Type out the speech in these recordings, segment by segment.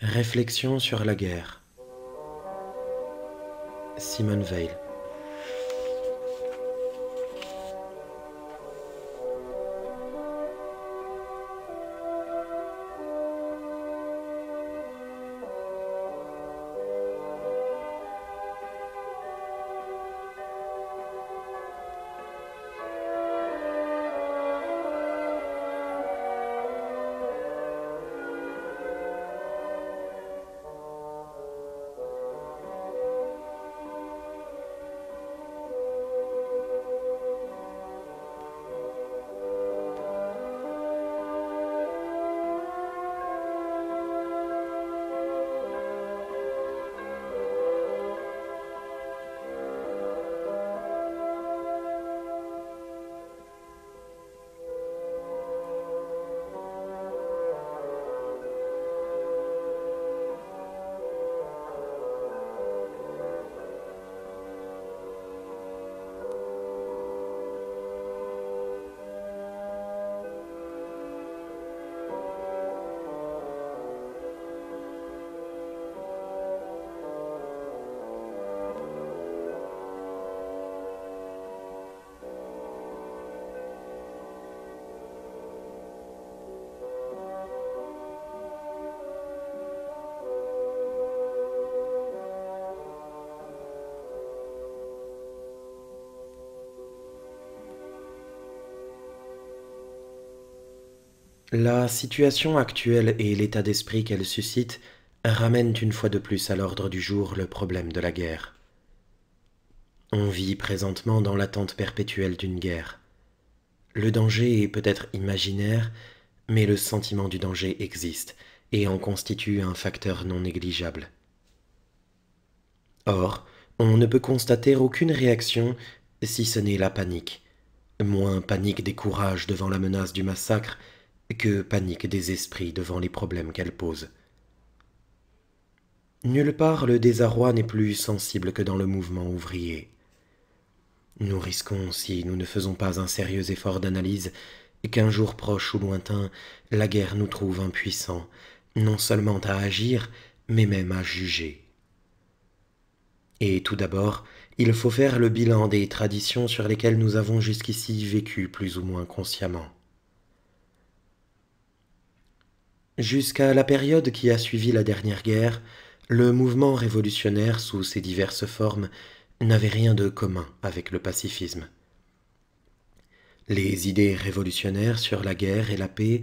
Réflexion sur la guerre. Simone Veil. La situation actuelle et l'état d'esprit qu'elle suscite ramènent une fois de plus à l'ordre du jour le problème de la guerre. On vit présentement dans l'attente perpétuelle d'une guerre. Le danger est peut-être imaginaire, mais le sentiment du danger existe et en constitue un facteur non négligeable. Or, on ne peut constater aucune réaction si ce n'est la panique, moins panique des courages devant la menace du massacre que panique des esprits devant les problèmes qu'elle pose. Nulle part le désarroi n'est plus sensible que dans le mouvement ouvrier. Nous risquons, si nous ne faisons pas un sérieux effort d'analyse, qu'un jour proche ou lointain, la guerre nous trouve impuissants, non seulement à agir, mais même à juger. Et tout d'abord, il faut faire le bilan des traditions sur lesquelles nous avons jusqu'ici vécu plus ou moins consciemment. Jusqu'à la période qui a suivi la dernière guerre, le mouvement révolutionnaire sous ses diverses formes n'avait rien de commun avec le pacifisme. Les idées révolutionnaires sur la guerre et la paix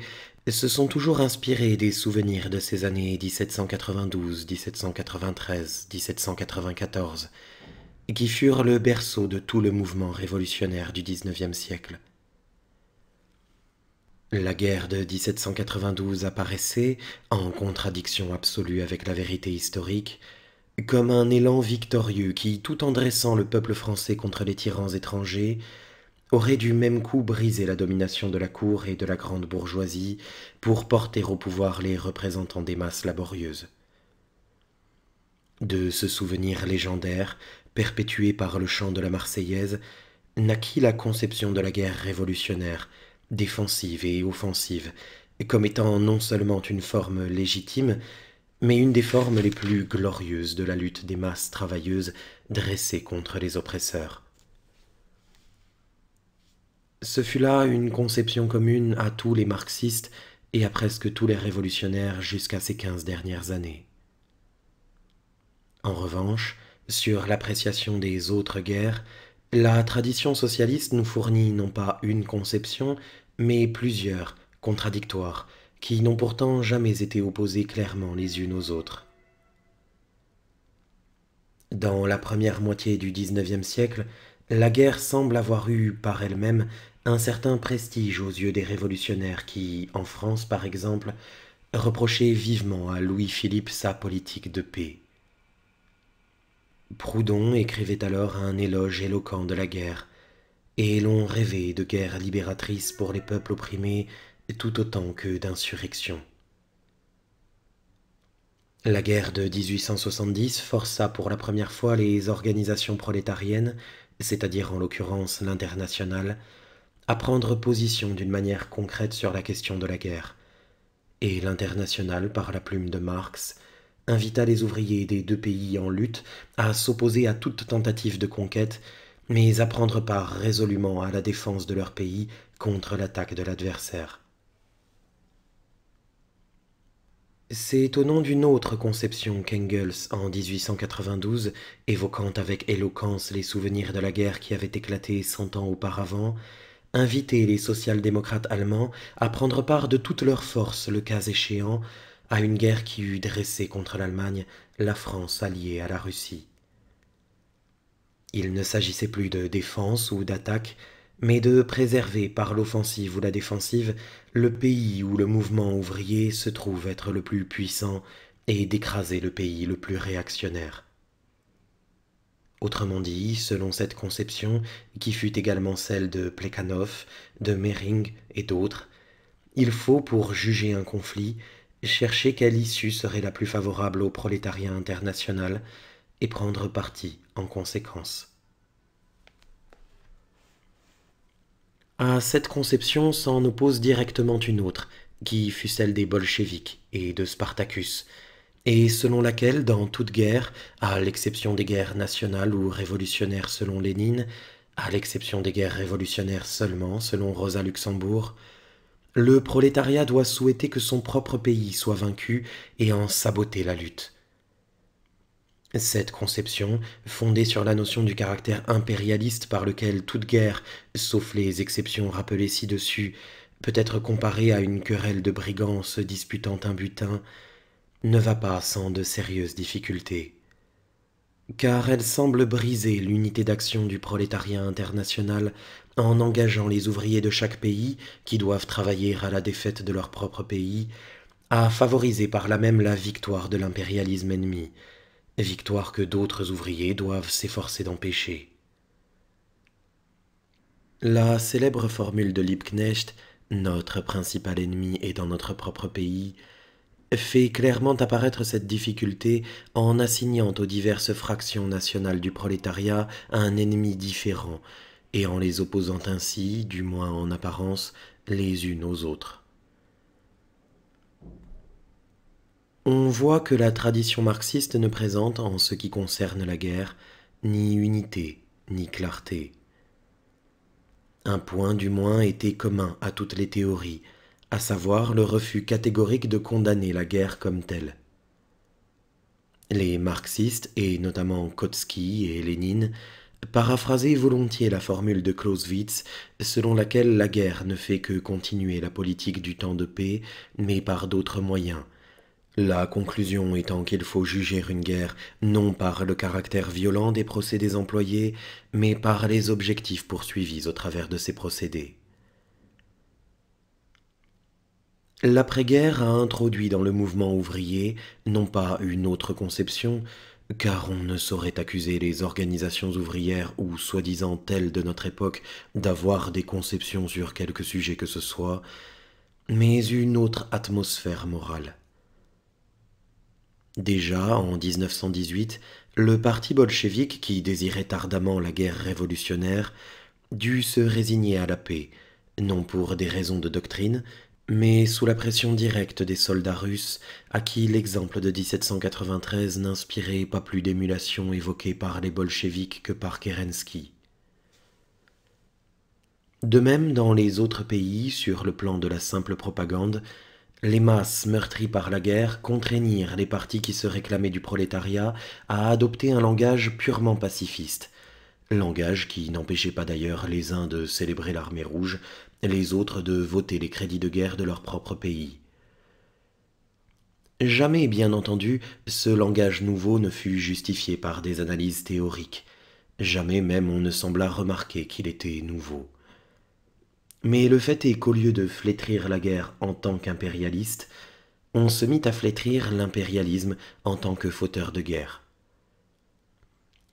se sont toujours inspirées des souvenirs de ces années 1792, 1793, 1794, qui furent le berceau de tout le mouvement révolutionnaire du XIXe siècle. La guerre de 1792 apparaissait, en contradiction absolue avec la vérité historique, comme un élan victorieux qui, tout en dressant le peuple français contre les tyrans étrangers, aurait du même coup brisé la domination de la cour et de la grande bourgeoisie pour porter au pouvoir les représentants des masses laborieuses. De ce souvenir légendaire, perpétué par le chant de la Marseillaise, naquit la conception de la guerre révolutionnaire, défensive et offensive, comme étant non seulement une forme légitime, mais une des formes les plus glorieuses de la lutte des masses travailleuses dressées contre les oppresseurs. Ce fut là une conception commune à tous les marxistes et à presque tous les révolutionnaires jusqu'à ces quinze dernières années. En revanche, sur l'appréciation des autres guerres, la tradition socialiste nous fournit non pas une conception, mais plusieurs, contradictoires, qui n'ont pourtant jamais été opposées clairement les unes aux autres. Dans la première moitié du XIXe siècle, la guerre semble avoir eu, par elle-même, un certain prestige aux yeux des révolutionnaires qui, en France par exemple, reprochaient vivement à Louis-Philippe sa politique de paix. Proudhon écrivait alors un éloge éloquent de la guerre, et l'on rêvait de guerre libératrice pour les peuples opprimés tout autant que d'insurrection. La guerre de 1870 força pour la première fois les organisations prolétariennes, c'est-à-dire en l'occurrence l'internationale, à prendre position d'une manière concrète sur la question de la guerre. Et l'internationale, par la plume de Marx, invita les ouvriers des deux pays en lutte à s'opposer à toute tentative de conquête mais à prendre part résolument à la défense de leur pays contre l'attaque de l'adversaire. C'est au nom d'une autre conception qu'Engels, en 1892, évoquant avec éloquence les souvenirs de la guerre qui avait éclaté cent ans auparavant, invitait les social-démocrates allemands à prendre part de toutes leurs forces, le cas échéant, à une guerre qui eût dressé contre l'Allemagne la France alliée à la Russie. Il ne s'agissait plus de défense ou d'attaque, mais de préserver par l'offensive ou la défensive le pays où le mouvement ouvrier se trouve être le plus puissant et d'écraser le pays le plus réactionnaire. Autrement dit, selon cette conception, qui fut également celle de Plekhanov, de Mering et d'autres, il faut, pour juger un conflit, chercher quelle issue serait la plus favorable au prolétariat international et prendre parti en conséquence. À cette conception s'en oppose directement une autre, qui fut celle des bolcheviks et de Spartacus, et selon laquelle, dans toute guerre, à l'exception des guerres nationales ou révolutionnaires selon Lénine, à l'exception des guerres révolutionnaires seulement selon Rosa Luxembourg, le prolétariat doit souhaiter que son propre pays soit vaincu et en saboter la lutte. Cette conception, fondée sur la notion du caractère impérialiste par lequel toute guerre, sauf les exceptions rappelées ci-dessus, peut être comparée à une querelle de brigands se disputant un butin, ne va pas sans de sérieuses difficultés. Car elle semble briser l'unité d'action du prolétariat international en engageant les ouvriers de chaque pays, qui doivent travailler à la défaite de leur propre pays, à favoriser par là même la victoire de l'impérialisme ennemi, victoire que d'autres ouvriers doivent s'efforcer d'empêcher. La célèbre formule de Liebknecht, notre principal ennemi est dans notre propre pays, fait clairement apparaître cette difficulté en assignant aux diverses fractions nationales du prolétariat un ennemi différent, et en les opposant ainsi, du moins en apparence, les unes aux autres. On voit que la tradition marxiste ne présente, en ce qui concerne la guerre, ni unité, ni clarté. Un point du moins était commun à toutes les théories, à savoir le refus catégorique de condamner la guerre comme telle. Les marxistes, et notamment Kotsky et Lénine, paraphrasaient volontiers la formule de Clausewitz selon laquelle la guerre ne fait que continuer la politique du temps de paix, mais par d'autres moyens, la conclusion étant qu'il faut juger une guerre non par le caractère violent des procédés employés, mais par les objectifs poursuivis au travers de ces procédés. L'après-guerre a introduit dans le mouvement ouvrier non pas une autre conception, car on ne saurait accuser les organisations ouvrières ou soi-disant telles de notre époque d'avoir des conceptions sur quelque sujet que ce soit, mais une autre atmosphère morale Déjà en 1918, le parti bolchevique, qui désirait ardemment la guerre révolutionnaire, dut se résigner à la paix, non pour des raisons de doctrine, mais sous la pression directe des soldats russes, à qui l'exemple de 1793 n'inspirait pas plus d'émulation évoquée par les bolcheviques que par Kerensky. De même, dans les autres pays, sur le plan de la simple propagande, les masses meurtries par la guerre contraignirent les partis qui se réclamaient du prolétariat à adopter un langage purement pacifiste, langage qui n'empêchait pas d'ailleurs les uns de célébrer l'armée rouge, les autres de voter les crédits de guerre de leur propre pays. Jamais, bien entendu, ce langage nouveau ne fut justifié par des analyses théoriques. Jamais même on ne sembla remarquer qu'il était nouveau. Mais le fait est qu'au lieu de flétrir la guerre en tant qu'impérialiste, on se mit à flétrir l'impérialisme en tant que fauteur de guerre.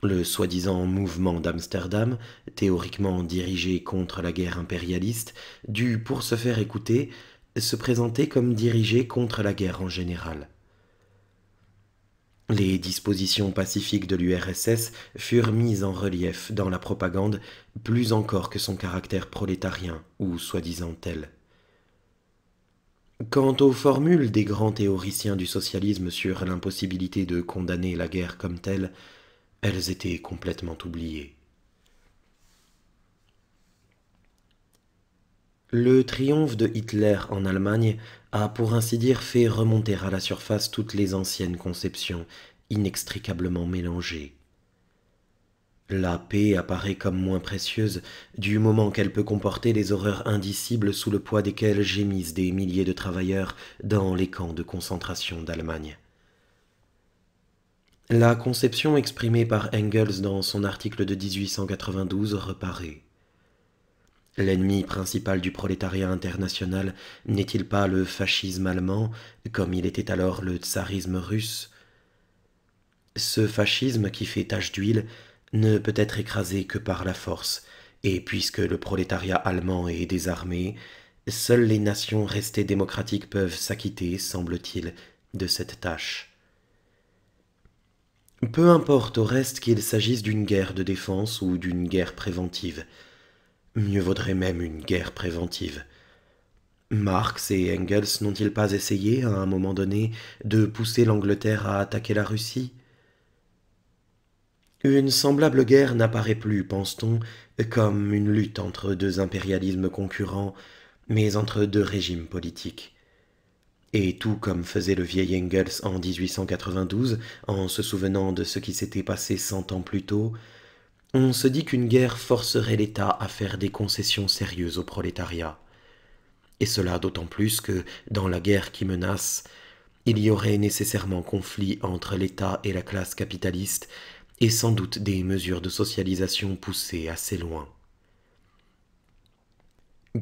Le soi-disant mouvement d'Amsterdam, théoriquement dirigé contre la guerre impérialiste, dut, pour se faire écouter, se présenter comme dirigé contre la guerre en général. Les dispositions pacifiques de l'URSS furent mises en relief dans la propagande plus encore que son caractère prolétarien ou soi-disant tel. Quant aux formules des grands théoriciens du socialisme sur l'impossibilité de condamner la guerre comme telle, elles étaient complètement oubliées. Le triomphe de Hitler en Allemagne a pour ainsi dire fait remonter à la surface toutes les anciennes conceptions inextricablement mélangées. La paix apparaît comme moins précieuse du moment qu'elle peut comporter les horreurs indicibles sous le poids desquelles gémissent des milliers de travailleurs dans les camps de concentration d'Allemagne. La conception exprimée par Engels dans son article de 1892 reparaît. L'ennemi principal du prolétariat international n'est-il pas le fascisme allemand, comme il était alors le tsarisme russe Ce fascisme qui fait tache d'huile ne peut être écrasé que par la force, et puisque le prolétariat allemand est désarmé, seules les nations restées démocratiques peuvent s'acquitter, semble-t-il, de cette tâche. Peu importe au reste qu'il s'agisse d'une guerre de défense ou d'une guerre préventive, Mieux vaudrait même une guerre préventive. Marx et Engels n'ont-ils pas essayé, à un moment donné, de pousser l'Angleterre à attaquer la Russie Une semblable guerre n'apparaît plus, pense-t-on, comme une lutte entre deux impérialismes concurrents, mais entre deux régimes politiques. Et tout comme faisait le vieil Engels en 1892, en se souvenant de ce qui s'était passé cent ans plus tôt, on se dit qu'une guerre forcerait l'État à faire des concessions sérieuses au prolétariat. Et cela d'autant plus que, dans la guerre qui menace, il y aurait nécessairement conflit entre l'État et la classe capitaliste, et sans doute des mesures de socialisation poussées assez loin.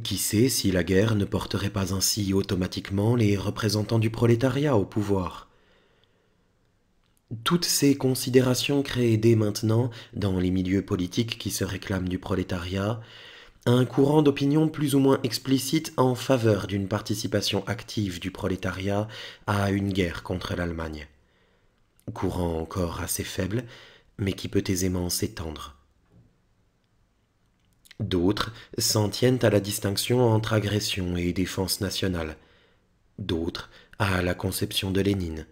Qui sait si la guerre ne porterait pas ainsi automatiquement les représentants du prolétariat au pouvoir toutes ces considérations créent dès maintenant, dans les milieux politiques qui se réclament du prolétariat, un courant d'opinion plus ou moins explicite en faveur d'une participation active du prolétariat à une guerre contre l'Allemagne. Courant encore assez faible, mais qui peut aisément s'étendre. D'autres s'en tiennent à la distinction entre agression et défense nationale. D'autres à la conception de Lénine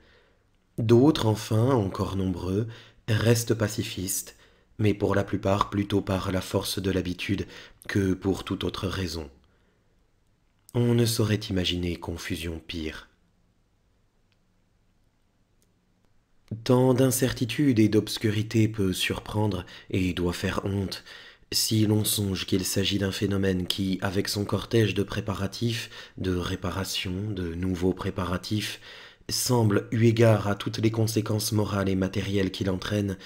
D'autres, enfin, encore nombreux, restent pacifistes, mais pour la plupart plutôt par la force de l'habitude que pour toute autre raison. On ne saurait imaginer confusion pire. Tant d'incertitude et d'obscurité peut surprendre et doit faire honte, si l'on songe qu'il s'agit d'un phénomène qui, avec son cortège de préparatifs, de réparations, de nouveaux préparatifs, semble, eu égard à toutes les conséquences morales et matérielles qu'il entraîne,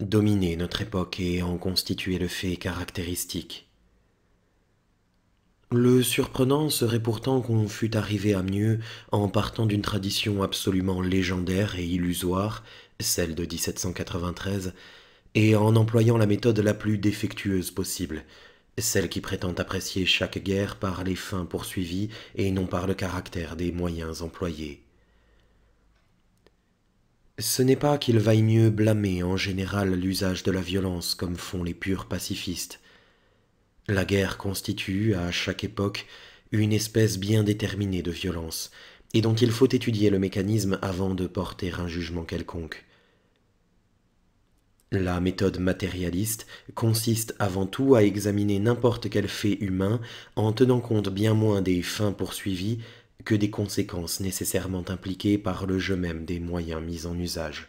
dominer notre époque et en constituer le fait caractéristique. Le surprenant serait pourtant qu'on fût arrivé à mieux en partant d'une tradition absolument légendaire et illusoire, celle de 1793, et en employant la méthode la plus défectueuse possible, celle qui prétend apprécier chaque guerre par les fins poursuivies et non par le caractère des moyens employés. Ce n'est pas qu'il vaille mieux blâmer en général l'usage de la violence comme font les purs pacifistes. La guerre constitue, à chaque époque, une espèce bien déterminée de violence, et dont il faut étudier le mécanisme avant de porter un jugement quelconque. La méthode matérialiste consiste avant tout à examiner n'importe quel fait humain en tenant compte bien moins des fins poursuivies que des conséquences nécessairement impliquées par le jeu même des moyens mis en usage.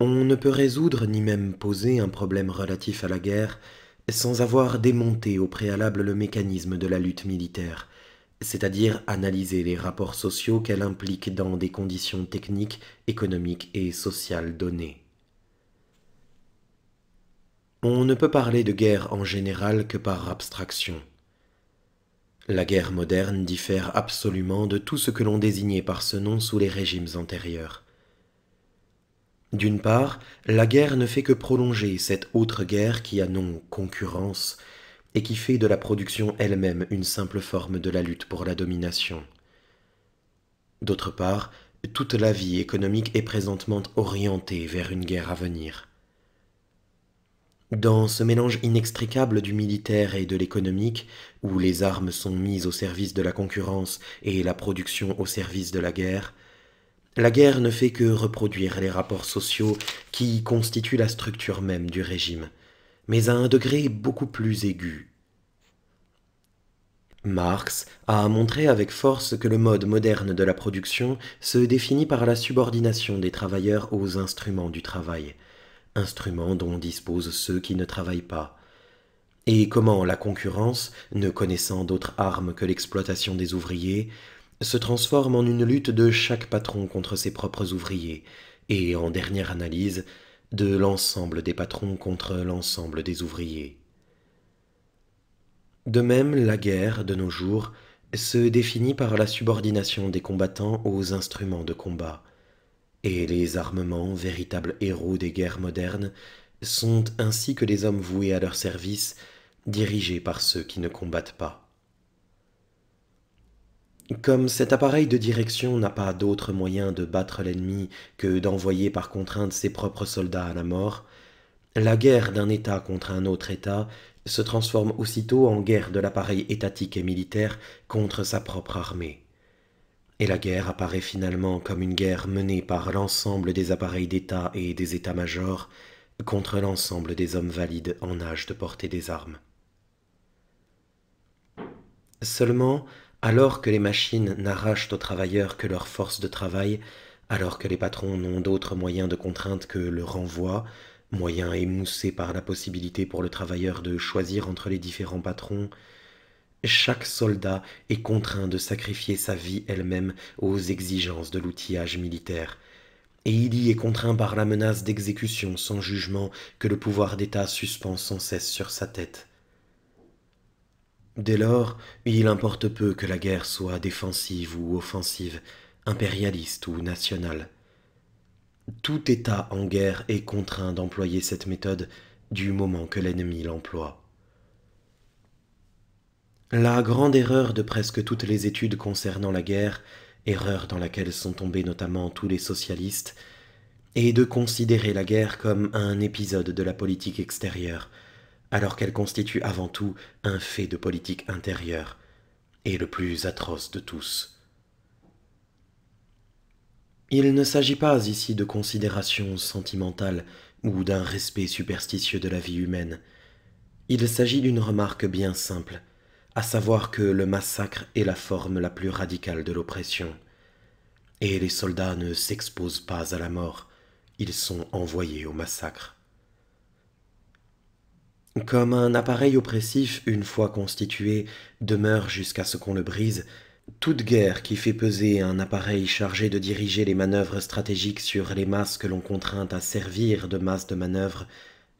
On ne peut résoudre ni même poser un problème relatif à la guerre sans avoir démonté au préalable le mécanisme de la lutte militaire, c'est-à-dire analyser les rapports sociaux qu'elle implique dans des conditions techniques, économiques et sociales données. On ne peut parler de guerre en général que par abstraction. La guerre moderne diffère absolument de tout ce que l'on désignait par ce nom sous les régimes antérieurs. D'une part, la guerre ne fait que prolonger cette autre guerre qui a nom concurrence et qui fait de la production elle-même une simple forme de la lutte pour la domination. D'autre part, toute la vie économique est présentement orientée vers une guerre à venir. Dans ce mélange inextricable du militaire et de l'économique, où les armes sont mises au service de la concurrence et la production au service de la guerre, la guerre ne fait que reproduire les rapports sociaux qui constituent la structure même du régime, mais à un degré beaucoup plus aigu. Marx a montré avec force que le mode moderne de la production se définit par la subordination des travailleurs aux instruments du travail, Instruments dont disposent ceux qui ne travaillent pas, et comment la concurrence, ne connaissant d'autre arme que l'exploitation des ouvriers, se transforme en une lutte de chaque patron contre ses propres ouvriers, et en dernière analyse, de l'ensemble des patrons contre l'ensemble des ouvriers. De même, la guerre, de nos jours, se définit par la subordination des combattants aux instruments de combat, et les armements, véritables héros des guerres modernes, sont, ainsi que les hommes voués à leur service, dirigés par ceux qui ne combattent pas. Comme cet appareil de direction n'a pas d'autre moyen de battre l'ennemi que d'envoyer par contrainte ses propres soldats à la mort, la guerre d'un État contre un autre État se transforme aussitôt en guerre de l'appareil étatique et militaire contre sa propre armée et la guerre apparaît finalement comme une guerre menée par l'ensemble des appareils d'État et des États-majors contre l'ensemble des hommes valides en âge de porter des armes. Seulement, alors que les machines n'arrachent aux travailleurs que leur force de travail, alors que les patrons n'ont d'autres moyens de contrainte que le renvoi, moyen émoussé par la possibilité pour le travailleur de choisir entre les différents patrons, chaque soldat est contraint de sacrifier sa vie elle-même aux exigences de l'outillage militaire. Et il y est contraint par la menace d'exécution sans jugement que le pouvoir d'État suspend sans cesse sur sa tête. Dès lors, il importe peu que la guerre soit défensive ou offensive, impérialiste ou nationale. Tout État en guerre est contraint d'employer cette méthode du moment que l'ennemi l'emploie. La grande erreur de presque toutes les études concernant la guerre, erreur dans laquelle sont tombés notamment tous les socialistes, est de considérer la guerre comme un épisode de la politique extérieure, alors qu'elle constitue avant tout un fait de politique intérieure, et le plus atroce de tous. Il ne s'agit pas ici de considérations sentimentales ou d'un respect superstitieux de la vie humaine. Il s'agit d'une remarque bien simple – à savoir que le massacre est la forme la plus radicale de l'oppression, et les soldats ne s'exposent pas à la mort, ils sont envoyés au massacre. Comme un appareil oppressif, une fois constitué, demeure jusqu'à ce qu'on le brise, toute guerre qui fait peser un appareil chargé de diriger les manœuvres stratégiques sur les masses que l'on contraint à servir de masse de manœuvre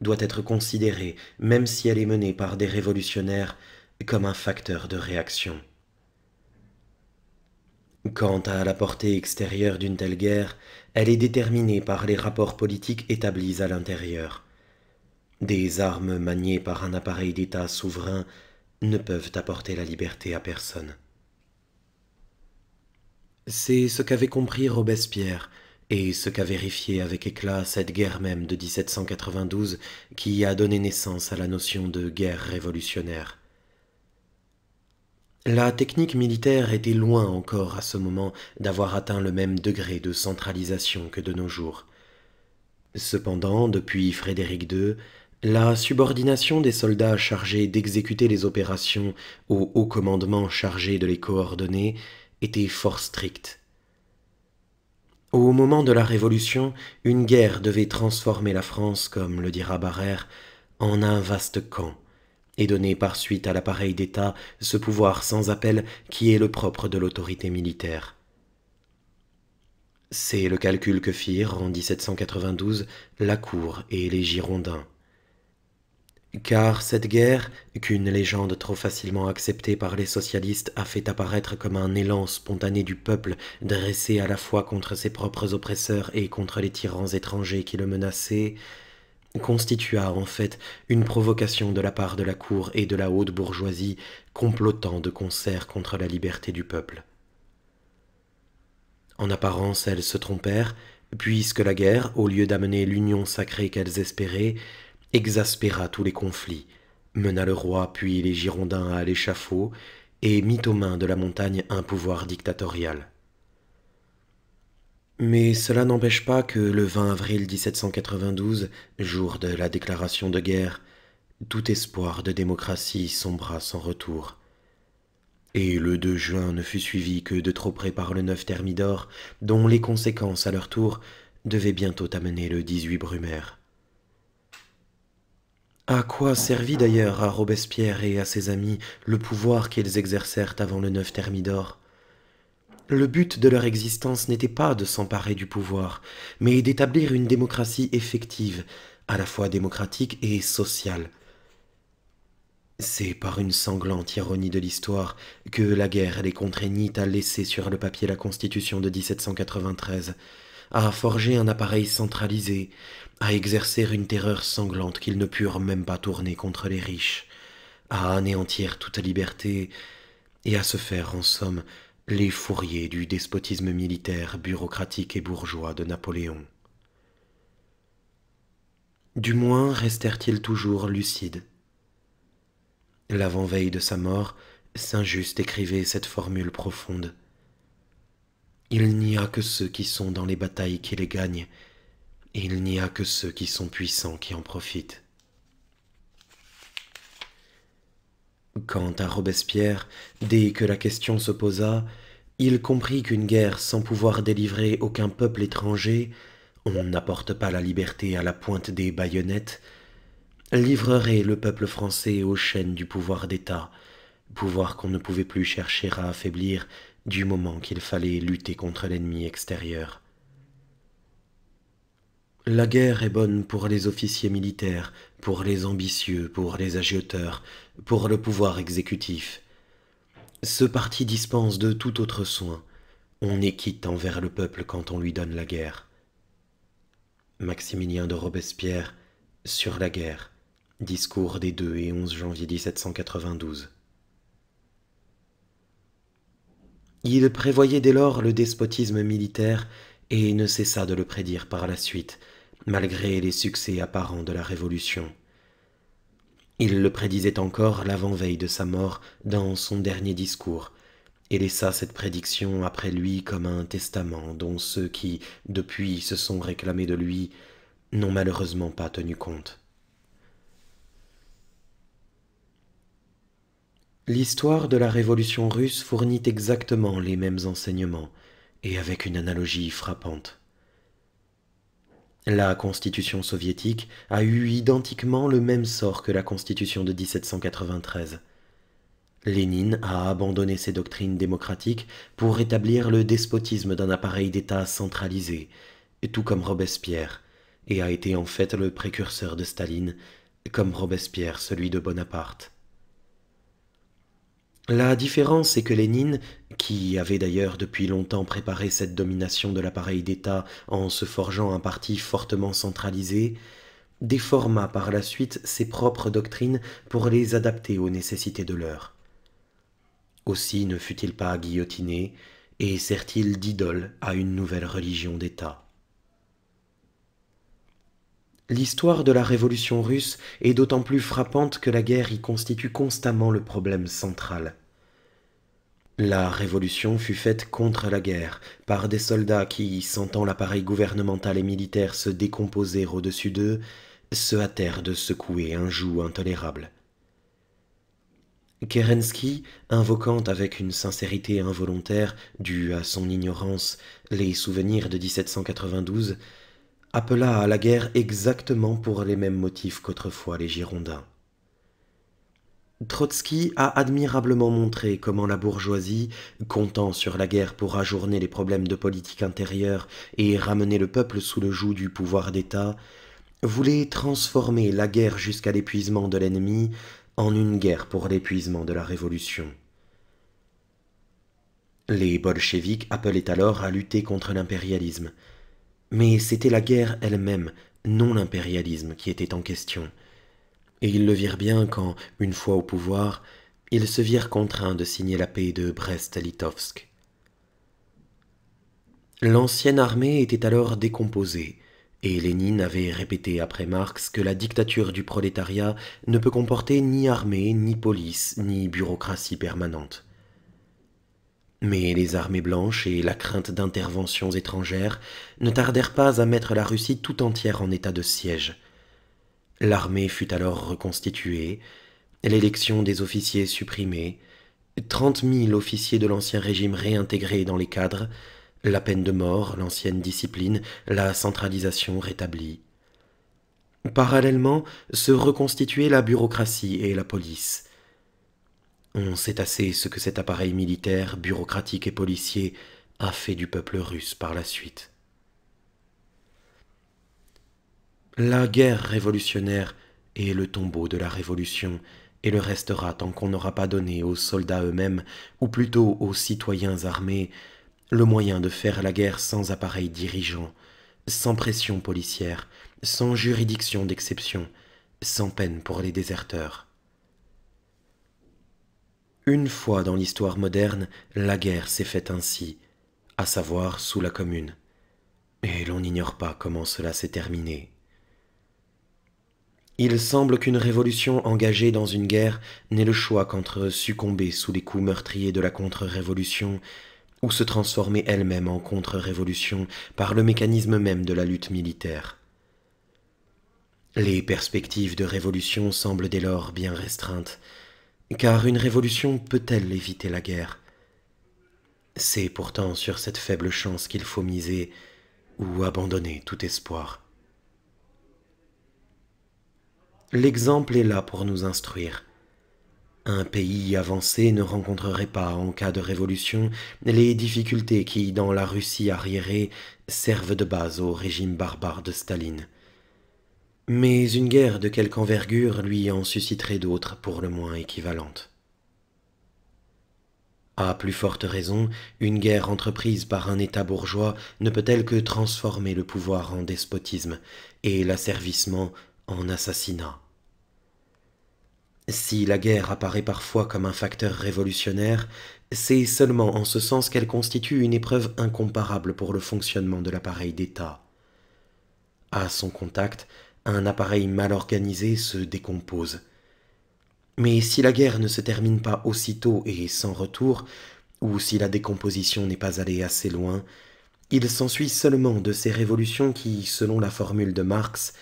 doit être considérée, même si elle est menée par des révolutionnaires, comme un facteur de réaction. Quant à la portée extérieure d'une telle guerre, elle est déterminée par les rapports politiques établis à l'intérieur. Des armes maniées par un appareil d'État souverain ne peuvent apporter la liberté à personne. C'est ce qu'avait compris Robespierre et ce qu'a vérifié avec éclat cette guerre même de 1792 qui a donné naissance à la notion de guerre révolutionnaire. La technique militaire était loin encore à ce moment d'avoir atteint le même degré de centralisation que de nos jours. Cependant, depuis Frédéric II, la subordination des soldats chargés d'exécuter les opérations au haut commandement chargé de les coordonner était fort stricte. Au moment de la Révolution, une guerre devait transformer la France, comme le dira Barère, en un vaste camp et donner par suite à l'appareil d'État ce pouvoir sans appel qui est le propre de l'autorité militaire. C'est le calcul que firent en 1792 la Cour et les Girondins. Car cette guerre, qu'une légende trop facilement acceptée par les socialistes a fait apparaître comme un élan spontané du peuple dressé à la fois contre ses propres oppresseurs et contre les tyrans étrangers qui le menaçaient, constitua en fait une provocation de la part de la cour et de la haute bourgeoisie complotant de concert contre la liberté du peuple. En apparence, elles se trompèrent, puisque la guerre, au lieu d'amener l'union sacrée qu'elles espéraient, exaspéra tous les conflits, mena le roi puis les Girondins à l'échafaud, et mit aux mains de la montagne un pouvoir dictatorial. Mais cela n'empêche pas que le 20 avril 1792, jour de la déclaration de guerre, tout espoir de démocratie sombra sans retour. Et le 2 juin ne fut suivi que de trop près par le 9 Thermidor, dont les conséquences à leur tour devaient bientôt amener le 18 Brumaire. À quoi servit d'ailleurs à Robespierre et à ses amis le pouvoir qu'ils exercèrent avant le 9 Thermidor le but de leur existence n'était pas de s'emparer du pouvoir, mais d'établir une démocratie effective, à la fois démocratique et sociale. C'est par une sanglante ironie de l'histoire que la guerre les contraignit à laisser sur le papier la Constitution de 1793, à forger un appareil centralisé, à exercer une terreur sanglante qu'ils ne purent même pas tourner contre les riches, à anéantir toute liberté, et à se faire, en somme, les fourriers du despotisme militaire, bureaucratique et bourgeois de Napoléon. Du moins restèrent-ils toujours lucides. L'avant-veille de sa mort, Saint-Just écrivait cette formule profonde. Il n'y a que ceux qui sont dans les batailles qui les gagnent, et il n'y a que ceux qui sont puissants qui en profitent. Quant à Robespierre, dès que la question se posa, il comprit qu'une guerre sans pouvoir délivrer aucun peuple étranger, on n'apporte pas la liberté à la pointe des baïonnettes, livrerait le peuple français aux chaînes du pouvoir d'État, pouvoir qu'on ne pouvait plus chercher à affaiblir du moment qu'il fallait lutter contre l'ennemi extérieur. La guerre est bonne pour les officiers militaires, pour les ambitieux, pour les agioteurs, pour le pouvoir exécutif. Ce parti dispense de tout autre soin. On est quitte envers le peuple quand on lui donne la guerre. Maximilien de Robespierre, Sur la guerre, discours des 2 et 11 janvier 1792. Il prévoyait dès lors le despotisme militaire et ne cessa de le prédire par la suite, malgré les succès apparents de la Révolution. Il le prédisait encore l'avant-veille de sa mort dans son dernier discours, et laissa cette prédiction après lui comme un testament dont ceux qui, depuis, se sont réclamés de lui, n'ont malheureusement pas tenu compte. L'histoire de la Révolution russe fournit exactement les mêmes enseignements, et avec une analogie frappante. La Constitution soviétique a eu identiquement le même sort que la Constitution de 1793. Lénine a abandonné ses doctrines démocratiques pour rétablir le despotisme d'un appareil d'État centralisé, tout comme Robespierre, et a été en fait le précurseur de Staline, comme Robespierre celui de Bonaparte. La différence, c'est que Lénine, qui avait d'ailleurs depuis longtemps préparé cette domination de l'appareil d'État en se forgeant un parti fortement centralisé, déforma par la suite ses propres doctrines pour les adapter aux nécessités de l'heure. Aussi ne fut-il pas guillotiné, et sert-il d'idole à une nouvelle religion d'État. L'histoire de la révolution russe est d'autant plus frappante que la guerre y constitue constamment le problème central. La révolution fut faite contre la guerre, par des soldats qui, sentant l'appareil gouvernemental et militaire se décomposer au-dessus d'eux, se hâtèrent de secouer un joug intolérable. Kerensky, invoquant avec une sincérité involontaire, due à son ignorance, les souvenirs de 1792, appela à la guerre exactement pour les mêmes motifs qu'autrefois les Girondins. Trotsky a admirablement montré comment la bourgeoisie, comptant sur la guerre pour ajourner les problèmes de politique intérieure et ramener le peuple sous le joug du pouvoir d'État, voulait transformer la guerre jusqu'à l'épuisement de l'ennemi en une guerre pour l'épuisement de la révolution. Les bolcheviks appelaient alors à lutter contre l'impérialisme, mais c'était la guerre elle-même, non l'impérialisme, qui était en question. Et ils le virent bien quand, une fois au pouvoir, ils se virent contraints de signer la paix de Brest-Litovsk. L'ancienne armée était alors décomposée, et Lénine avait répété après Marx que la dictature du prolétariat ne peut comporter ni armée, ni police, ni bureaucratie permanente. Mais les armées blanches et la crainte d'interventions étrangères ne tardèrent pas à mettre la Russie tout entière en état de siège. L'armée fut alors reconstituée, l'élection des officiers supprimée, trente mille officiers de l'ancien régime réintégrés dans les cadres, la peine de mort, l'ancienne discipline, la centralisation rétablie. Parallèlement, se reconstituaient la bureaucratie et la police. On sait assez ce que cet appareil militaire, bureaucratique et policier a fait du peuple russe par la suite. La guerre révolutionnaire est le tombeau de la révolution et le restera tant qu'on n'aura pas donné aux soldats eux-mêmes, ou plutôt aux citoyens armés, le moyen de faire la guerre sans appareil dirigeant, sans pression policière, sans juridiction d'exception, sans peine pour les déserteurs. Une fois dans l'histoire moderne, la guerre s'est faite ainsi, à savoir sous la commune. Et l'on n'ignore pas comment cela s'est terminé. Il semble qu'une révolution engagée dans une guerre n'ait le choix qu'entre succomber sous les coups meurtriers de la contre-révolution ou se transformer elle-même en contre-révolution par le mécanisme même de la lutte militaire. Les perspectives de révolution semblent dès lors bien restreintes, car une révolution peut-elle éviter la guerre C'est pourtant sur cette faible chance qu'il faut miser ou abandonner tout espoir. L'exemple est là pour nous instruire. Un pays avancé ne rencontrerait pas, en cas de révolution, les difficultés qui, dans la Russie arriérée, servent de base au régime barbare de Staline. Mais une guerre de quelque envergure lui en susciterait d'autres pour le moins équivalentes. À plus forte raison, une guerre entreprise par un État bourgeois ne peut-elle que transformer le pouvoir en despotisme et l'asservissement en assassinat. Si la guerre apparaît parfois comme un facteur révolutionnaire, c'est seulement en ce sens qu'elle constitue une épreuve incomparable pour le fonctionnement de l'appareil d'État. À son contact, un appareil mal organisé se décompose. Mais si la guerre ne se termine pas aussitôt et sans retour, ou si la décomposition n'est pas allée assez loin, il s'ensuit seulement de ces révolutions qui, selon la formule de Marx,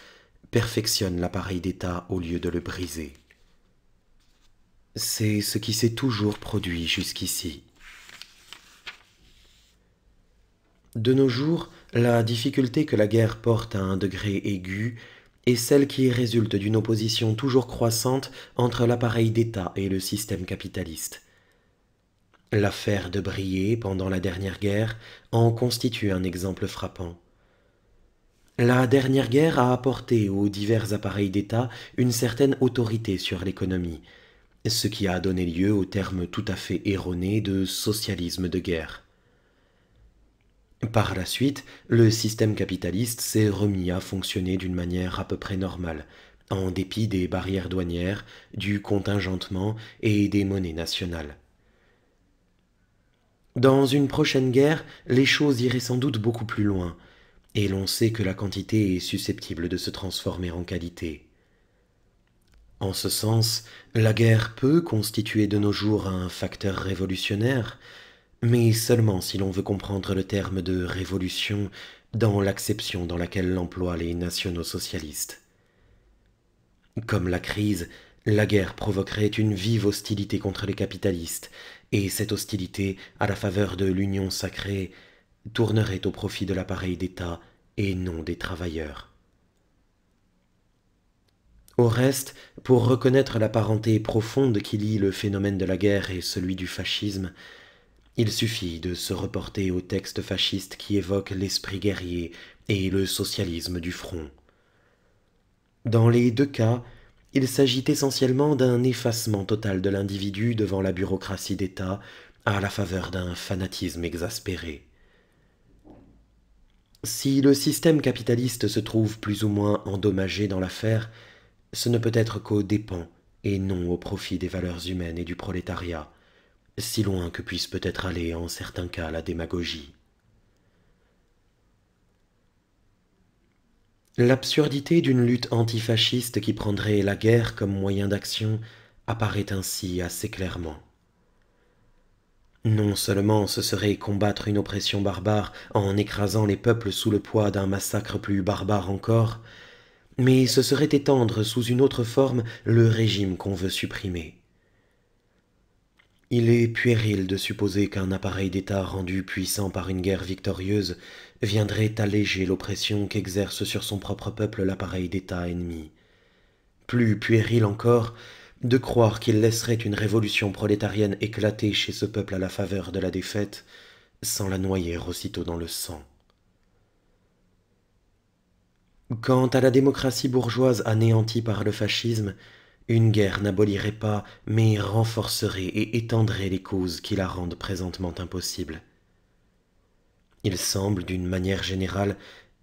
perfectionnent l'appareil d'État au lieu de le briser. C'est ce qui s'est toujours produit jusqu'ici. De nos jours, la difficulté que la guerre porte à un degré aigu et celle qui résulte d'une opposition toujours croissante entre l'appareil d'État et le système capitaliste. L'affaire de Briey pendant la dernière guerre en constitue un exemple frappant. La dernière guerre a apporté aux divers appareils d'État une certaine autorité sur l'économie, ce qui a donné lieu au terme tout à fait erroné de socialisme de guerre. Par la suite, le système capitaliste s'est remis à fonctionner d'une manière à peu près normale, en dépit des barrières douanières, du contingentement et des monnaies nationales. Dans une prochaine guerre, les choses iraient sans doute beaucoup plus loin, et l'on sait que la quantité est susceptible de se transformer en qualité. En ce sens, la guerre peut constituer de nos jours un facteur révolutionnaire, mais seulement si l'on veut comprendre le terme de révolution dans l'acception dans laquelle l'emploient les nationaux socialistes. Comme la crise, la guerre provoquerait une vive hostilité contre les capitalistes, et cette hostilité, à la faveur de l'union sacrée, tournerait au profit de l'appareil d'État et non des travailleurs. Au reste, pour reconnaître la parenté profonde qui lie le phénomène de la guerre et celui du fascisme, il suffit de se reporter aux textes fascistes qui évoquent l'esprit guerrier et le socialisme du front. Dans les deux cas, il s'agit essentiellement d'un effacement total de l'individu devant la bureaucratie d'État à la faveur d'un fanatisme exaspéré. Si le système capitaliste se trouve plus ou moins endommagé dans l'affaire, ce ne peut être qu'aux dépens et non au profit des valeurs humaines et du prolétariat si loin que puisse peut-être aller en certains cas la démagogie. L'absurdité d'une lutte antifasciste qui prendrait la guerre comme moyen d'action apparaît ainsi assez clairement. Non seulement ce serait combattre une oppression barbare en écrasant les peuples sous le poids d'un massacre plus barbare encore, mais ce serait étendre sous une autre forme le régime qu'on veut supprimer. Il est puéril de supposer qu'un appareil d'État rendu puissant par une guerre victorieuse viendrait alléger l'oppression qu'exerce sur son propre peuple l'appareil d'État ennemi. Plus puéril encore de croire qu'il laisserait une révolution prolétarienne éclater chez ce peuple à la faveur de la défaite, sans la noyer aussitôt dans le sang. Quant à la démocratie bourgeoise anéantie par le fascisme, une guerre n'abolirait pas, mais renforcerait et étendrait les causes qui la rendent présentement impossible. Il semble, d'une manière générale,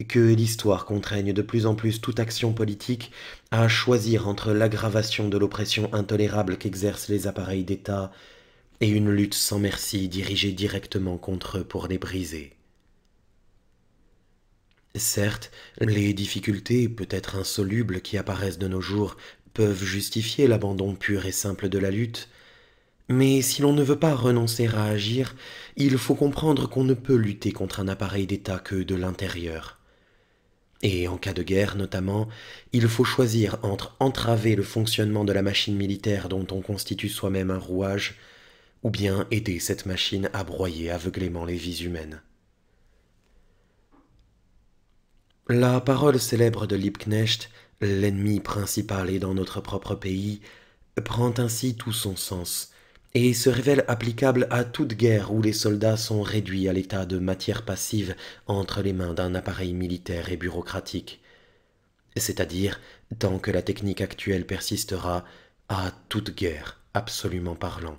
que l'histoire contraigne de plus en plus toute action politique à choisir entre l'aggravation de l'oppression intolérable qu'exercent les appareils d'État et une lutte sans merci dirigée directement contre eux pour les briser. Certes, les difficultés, peut-être insolubles, qui apparaissent de nos jours peuvent justifier l'abandon pur et simple de la lutte, mais si l'on ne veut pas renoncer à agir, il faut comprendre qu'on ne peut lutter contre un appareil d'État que de l'intérieur. Et en cas de guerre notamment, il faut choisir entre entraver le fonctionnement de la machine militaire dont on constitue soi-même un rouage, ou bien aider cette machine à broyer aveuglément les vies humaines. La parole célèbre de Liebknecht L'ennemi principal est dans notre propre pays, prend ainsi tout son sens, et se révèle applicable à toute guerre où les soldats sont réduits à l'état de matière passive entre les mains d'un appareil militaire et bureaucratique. C'est-à-dire, tant que la technique actuelle persistera, à toute guerre, absolument parlant.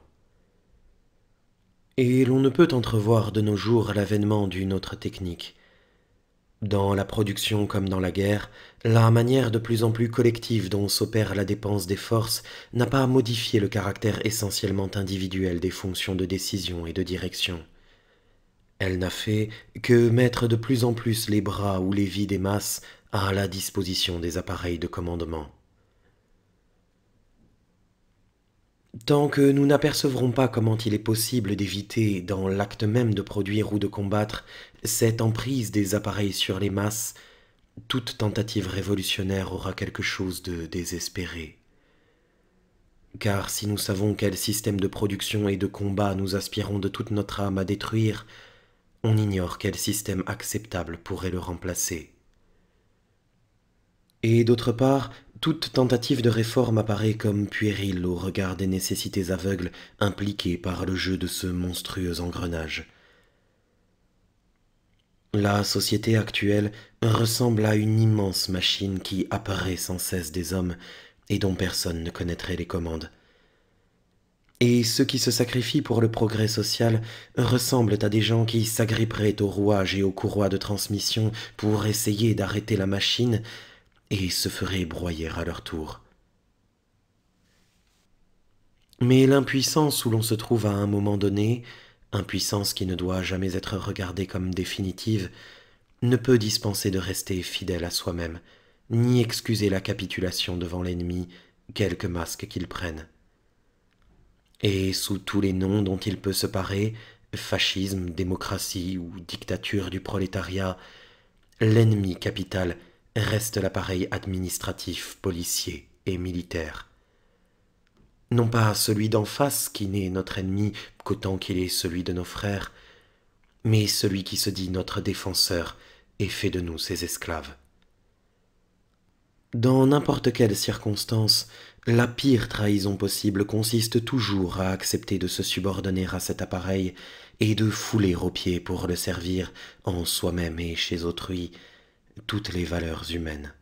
Et l'on ne peut entrevoir de nos jours l'avènement d'une autre technique. Dans la production comme dans la guerre, la manière de plus en plus collective dont s'opère la dépense des forces n'a pas modifié le caractère essentiellement individuel des fonctions de décision et de direction. Elle n'a fait que mettre de plus en plus les bras ou les vies des masses à la disposition des appareils de commandement. Tant que nous n'apercevrons pas comment il est possible d'éviter, dans l'acte même de produire ou de combattre, cette emprise des appareils sur les masses, toute tentative révolutionnaire aura quelque chose de désespéré. Car si nous savons quel système de production et de combat nous aspirons de toute notre âme à détruire, on ignore quel système acceptable pourrait le remplacer. Et d'autre part, toute tentative de réforme apparaît comme puérile au regard des nécessités aveugles impliquées par le jeu de ce monstrueux engrenage. La société actuelle ressemble à une immense machine qui apparaît sans cesse des hommes et dont personne ne connaîtrait les commandes. Et ceux qui se sacrifient pour le progrès social ressemblent à des gens qui s'agripperaient aux rouages et aux courroies de transmission pour essayer d'arrêter la machine et se feraient broyer à leur tour. Mais l'impuissance où l'on se trouve à un moment donné, impuissance qui ne doit jamais être regardée comme définitive, ne peut dispenser de rester fidèle à soi-même, ni excuser la capitulation devant l'ennemi, quelque masque qu'il prenne. Et sous tous les noms dont il peut se parer, fascisme, démocratie ou dictature du prolétariat, l'ennemi capital reste l'appareil administratif, policier et militaire non pas celui d'en face qui n'est notre ennemi qu'autant qu'il est celui de nos frères, mais celui qui se dit notre défenseur et fait de nous ses esclaves. Dans n'importe quelle circonstance, la pire trahison possible consiste toujours à accepter de se subordonner à cet appareil et de fouler aux pieds pour le servir en soi-même et chez autrui toutes les valeurs humaines.